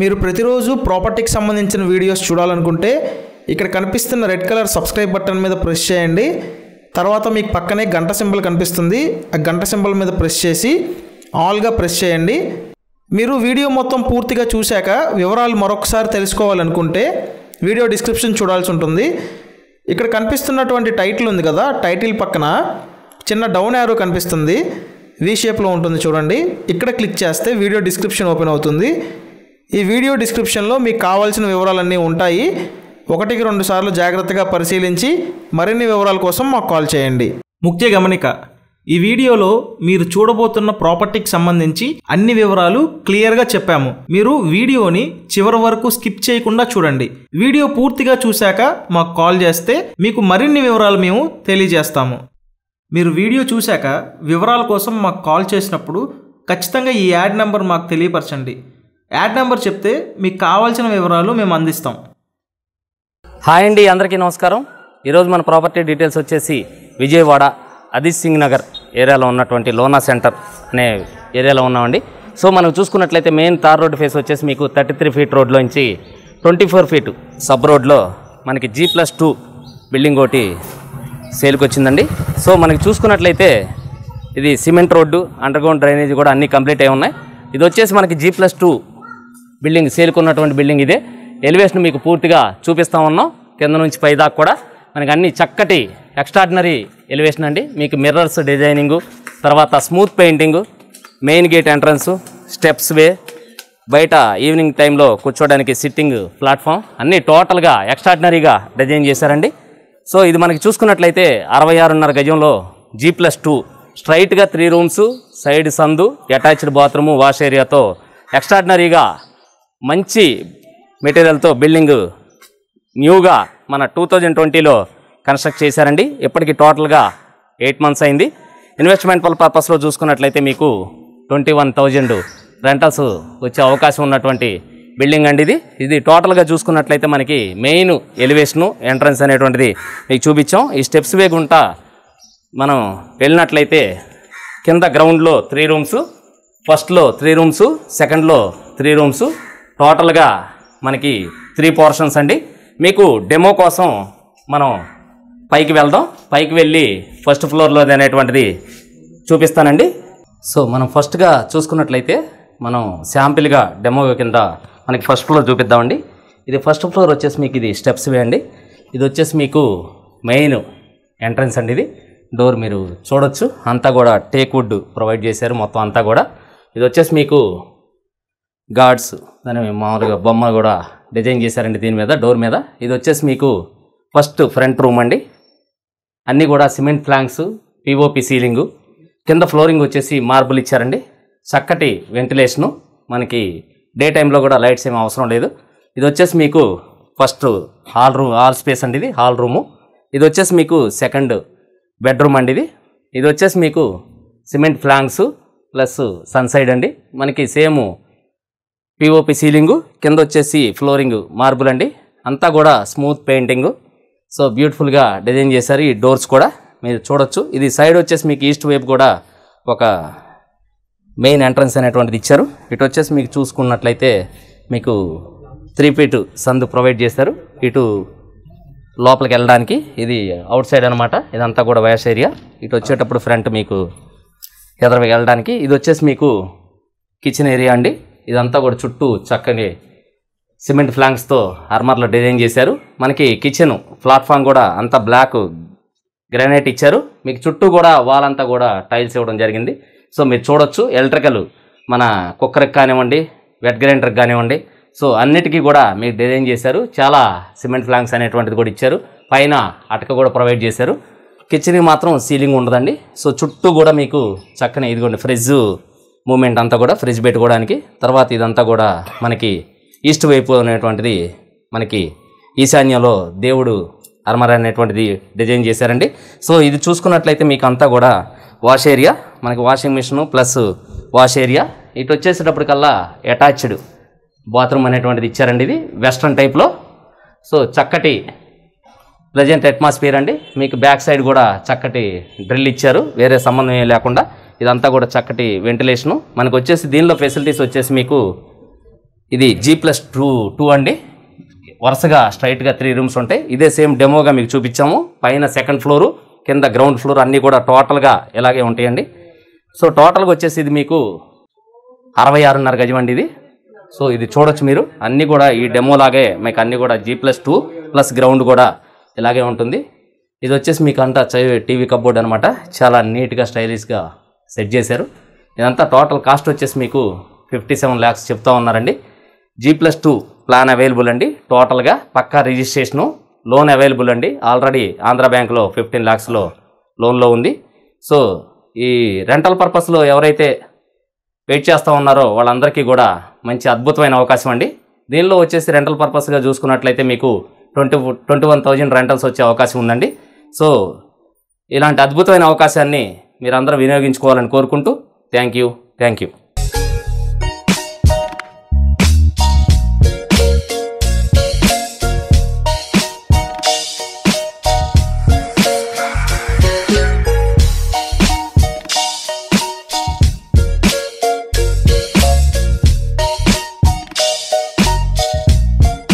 మీరు ప్రతిరోజు ప్రాపర్టీకి సంబంధించిన వీడియోస్ చూడాలనుకుంటే ఇక్కడ కనిపిస్తున్న రెడ్ కలర్ సబ్స్క్రైబ్ బటన్ మీద ప్రెస్ చేయండి తర్వాత మీకు పక్కనే గంట సింబల్ కనిపిస్తుంది ఆ గంట సింబల్ మీద ప్రెస్ చేసి ఆల్గా ప్రెస్ చేయండి మీరు వీడియో మొత్తం పూర్తిగా చూశాక వివరాలు మరొకసారి తెలుసుకోవాలనుకుంటే వీడియో డిస్క్రిప్షన్ చూడాల్సి ఉంటుంది ఇక్కడ కనిపిస్తున్నటువంటి టైటిల్ ఉంది కదా టైటిల్ పక్కన చిన్న డౌన్ యారో కనిపిస్తుంది వీ షేప్లో ఉంటుంది చూడండి ఇక్కడ క్లిక్ చేస్తే వీడియో డిస్క్రిప్షన్ ఓపెన్ అవుతుంది ఈ వీడియో డిస్క్రిప్షన్లో మీకు కావాల్సిన వివరాలన్నీ ఉంటాయి ఒకటికి రెండు సార్లు జాగ్రత్తగా పరిశీలించి మరిన్ని వివరాల కోసం మాకు కాల్ చేయండి ముఖ్య గమనిక ఈ వీడియోలో మీరు చూడబోతున్న ప్రాపర్టీకి సంబంధించి అన్ని వివరాలు క్లియర్గా చెప్పాము మీరు వీడియోని చివరి వరకు స్కిప్ చేయకుండా చూడండి వీడియో పూర్తిగా చూశాక మాకు కాల్ చేస్తే మీకు మరిన్ని వివరాలు మేము తెలియజేస్తాము మీరు వీడియో చూశాక వివరాల కోసం మాకు కాల్ చేసినప్పుడు ఖచ్చితంగా ఈ యాడ్ నెంబర్ మాకు తెలియపరచండి యాడ్ నెంబర్ చెప్తే మీకు కావాల్సిన వివరాలు మేము అందిస్తాం హాయ్ అండి అందరికీ నమస్కారం ఈరోజు మన ప్రాపర్టీ డీటెయిల్స్ వచ్చేసి విజయవాడ అదిత్ సింగ్ నగర్ ఏరియాలో ఉన్నటువంటి లోనా సెంటర్ అనే ఏరియాలో ఉన్నామండి సో మనం చూసుకున్నట్లయితే మెయిన్ తార్ రోడ్ ఫేస్ వచ్చేసి మీకు థర్టీ త్రీ ఫీట్ నుంచి ట్వంటీ ఫోర్ ఫీట్ సబ్ రోడ్లో మనకి జీ ప్లస్ టూ బిల్డింగ్ ఒకటి సేల్కి వచ్చిందండి సో మనకి చూసుకున్నట్లయితే ఇది సిమెంట్ రోడ్డు అండర్గ్రౌండ్ డ్రైనేజ్ కూడా అన్నీ కంప్లీట్ అయి ఉన్నాయి ఇది వచ్చేసి మనకి జీ ప్లస్ టూ బిల్డింగ్ సేలుకున్నటువంటి బిల్డింగ్ ఇదే ఎలివేషన్ మీకు పూర్తిగా చూపిస్తూ ఉన్నాం కింద నుంచి పైదాకా కూడా మనకి అన్ని చక్కటి ఎక్స్ట్రాడినరీ ఎలివేషన్ అండి మీకు మిర్రర్స్ డిజైనింగు తర్వాత smooth painting main gate entrance steps way బయట ఈవినింగ్ టైంలో కూర్చోడానికి సిట్టింగ్ ప్లాట్ఫామ్ అన్నీ టోటల్గా ఎక్స్ట్రాడినరీగా డిజైన్ చేశారండి సో ఇది మనకి చూసుకున్నట్లయితే అరవై ఆరున్నర గజంలో జీ ప్లస్ టూ స్ట్రైట్గా త్రీ రూమ్స్ సైడ్ సందు అటాచ్డ్ బాత్రూము వాష్ ఏరియాతో ఎక్స్ట్రాడినరీగా మంచి మెటీరియల్తో బిల్డింగ్ న్యూగా మన టూ థౌజండ్ ట్వంటీలో కన్స్ట్రక్ట్ చేశారండి ఇప్పటికి టోటల్గా ఎయిట్ మంత్స్ అయింది ఇన్వెస్ట్మెంట్ పర్పస్లో చూసుకున్నట్లయితే మీకు ట్వంటీ వన్ థౌజండ్ రెంటల్స్ వచ్చే అవకాశం ఉన్నటువంటి బిల్డింగ్ అండి ఇది ఇది టోటల్గా చూసుకున్నట్లయితే మనకి మెయిన్ ఎలివేషను ఎంట్రన్స్ అనేటువంటిది మీకు చూపించాం ఈ స్టెప్స్ వే గుంటా మనం వెళ్ళినట్లయితే కింద గ్రౌండ్లో త్రీ రూమ్స్ ఫస్ట్లో త్రీ రూమ్స్ సెకండ్లో త్రీ రూమ్స్ టోటల్గా మనకి త్రీ పోర్షన్స్ అండి మీకు డెమో కోసం మనం పైకి వెళ్దాం పైకి వెళ్ళి ఫస్ట్ ఫ్లోర్లో అనేటువంటిది చూపిస్తానండి సో మనం ఫస్ట్గా చూసుకున్నట్లయితే మనం శాంపిల్గా డెమో కింద మనకి ఫస్ట్ ఫ్లోర్ చూపిద్దామండి ఇది ఫస్ట్ ఫ్లోర్ వచ్చేసి మీకు ఇది స్టెప్స్ వేయండి ఇది వచ్చేసి మీకు మెయిన్ ఎంట్రన్స్ అండి ఇది డోర్ మీరు చూడొచ్చు అంతా కూడా టేక్ వుడ్ ప్రొవైడ్ చేశారు మొత్తం అంతా కూడా ఇది వచ్చేసి మీకు గాడ్స్ దాని మామూలుగా బొమ్మ కూడా డిజైన్ చేశారండి దీని మీద డోర్ మీద ఇది వచ్చేసి మీకు ఫస్ట్ ఫ్రంట్ రూమ్ అండి అన్నీ కూడా సిమెంట్ ఫ్లాంక్స్ పిఓపి సీలింగు కింద ఫ్లోరింగ్ వచ్చేసి మార్బుల్ ఇచ్చారండి చక్కటి వెంటిలేషను మనకి డే టైంలో కూడా లైట్స్ ఏమి అవసరం లేదు ఇది వచ్చేసి మీకు first hall room hall space అండి ఇది హాల్ రూము ఇది వచ్చేసి మీకు సెకండ్ బెడ్రూమ్ అండి ఇది ఇది వచ్చేసి మీకు సిమెంట్ ఫ్లాంగ్స్ ప్లస్ సన్సైడ్ అండి మనకి సేమ్ పిఓపి సీలింగు కింద వచ్చేసి ఫ్లోరింగ్ మార్బుల్ అండి అంతా కూడా స్మూత్ పెయింటింగ్ సో బ్యూటిఫుల్గా డిజైన్ చేశారు ఈ డోర్స్ కూడా మీరు చూడొచ్చు ఇది సైడ్ వచ్చేసి మీకు ఈస్ట్ వైపు కూడా ఒక మెయిన్ ఎంట్రన్స్ అనేటువంటిది ఇచ్చారు ఇటు వచ్చేసి మీకు చూసుకున్నట్లయితే మీకు త్రీ ఫీట్ సందు ప్రొవైడ్ చేస్తారు ఇటు లోపలికి వెళ్ళడానికి ఇది అవుట్ సైడ్ అనమాట ఇదంతా కూడా వయస్ ఏరియా ఇటు వచ్చేటప్పుడు ఫ్రంట్ మీకు ఎదరవి వెళ్ళడానికి ఇది వచ్చేసి మీకు కిచెన్ ఏరియా అండి ఇదంతా కూడా చుట్టూ చక్కని సిమెంట్ ఫ్లాంక్స్తో అర్మర్లో డిజైన్ చేశారు మనకి కిచెన్ ప్లాట్ఫామ్ కూడా అంత బ్లాక్ గ్రానైట్ ఇచ్చారు మీకు చుట్టూ కూడా వాల్ అంతా కూడా టైల్స్ ఇవ్వడం జరిగింది సో మీరు చూడొచ్చు ఎలక్ట్రికల్ మన కుక్కర్కి కానివ్వండి వెట్ గ్రైండర్కి కానివ్వండి సో అన్నిటికీ కూడా మీరు డిజైన్ చేశారు చాలా సిమెంట్ ఫ్లాంక్స్ అనేటువంటిది కూడా ఇచ్చారు పైన అటక కూడా ప్రొవైడ్ చేశారు కిచెన్కి మాత్రం సీలింగ్ ఉండదండి సో చుట్టూ కూడా మీకు చక్కని ఇదిగోండి ఫ్రిడ్జ్ మూమెంట్ అంతా కూడా ఫ్రిడ్జ్ పెట్టుకోవడానికి తర్వాత ఇదంతా కూడా మనకి ఈస్ట్ వైపు అనేటువంటిది మనకి ఈశాన్యంలో దేవుడు అర్మర్ అనేటువంటిది డిజైన్ చేశారండి సో ఇది చూసుకున్నట్లయితే మీకు అంతా కూడా వాష్ ఏరియా మనకి washing machine plus wash area ఇటు వచ్చేసేటప్పటికల్లా అటాచ్డ్ బాత్రూమ్ అనేటువంటిది ఇచ్చారండి ఇది వెస్ట్రన్ టైప్లో సో చక్కటి ప్రజెంట్ అట్మాస్ఫియర్ అండి మీకు బ్యాక్ సైడ్ కూడా చక్కటి డ్రిల్ ఇచ్చారు వేరే సంబంధం ఏం లేకుండా ఇదంతా కూడా చక్కటి వెంటిలేషను మనకు వచ్చేసి దీనిలో ఫెసిలిటీస్ వచ్చేసి మీకు ఇది జీ ప్లస్ టూ టూ అండి వరుసగా స్ట్రైట్గా త్రీ రూమ్స్ ఉంటాయి ఇదే సేమ్ డెమోగా మీకు చూపించాము పైన సెకండ్ ఫ్లోరు కింద గ్రౌండ్ ఫ్లోర్ అన్నీ కూడా టోటల్గా ఇలాగే ఉంటాయండి సో టోటల్గా వచ్చేసి ఇది మీకు అరవై ఆరున్నర గజమండి ఇది సో ఇది చూడొచ్చు మీరు అన్నీ కూడా ఈ డెమోలాగే మీకు అన్నీ కూడా G plus two plus ground కూడా ఇలాగే ఉంటుంది ఇది వచ్చేసి మీకు అంట టీవీ కబోర్డ్ అనమాట చాలా నీట్గా స్టైలిష్గా సెట్ చేశారు ఇదంతా టోటల్ కాస్ట్ వచ్చేసి మీకు ఫిఫ్టీ సెవెన్ ల్యాక్స్ చెప్తా ఉన్నారండి G plus two plan available అండి టోటల్గా పక్కా రిజిస్ట్రేషను లోన్ అవైలబుల్ అండి ఆల్రెడీ ఆంధ్ర బ్యాంక్లో ఫిఫ్టీన్ ల్యాక్స్లో లోన్లో ఉంది సో ఈ రెంటల్ పర్పస్లో ఎవరైతే వెయిట్ చేస్తూ ఉన్నారో వాళ్ళందరికీ కూడా మంచి అద్భుతమైన అవకాశం అండి దీనిలో వచ్చేసి రెంటల్ పర్పస్గా చూసుకున్నట్లయితే మీకు twenty twenty one thousand rentals వచ్చే అవకాశం ఉందండి సో ఇలాంటి అద్భుతమైన అవకాశాన్ని మీరందరూ వినియోగించుకోవాలని కోరుకుంటూ థ్యాంక్ యూ థ్యాంక్ యూ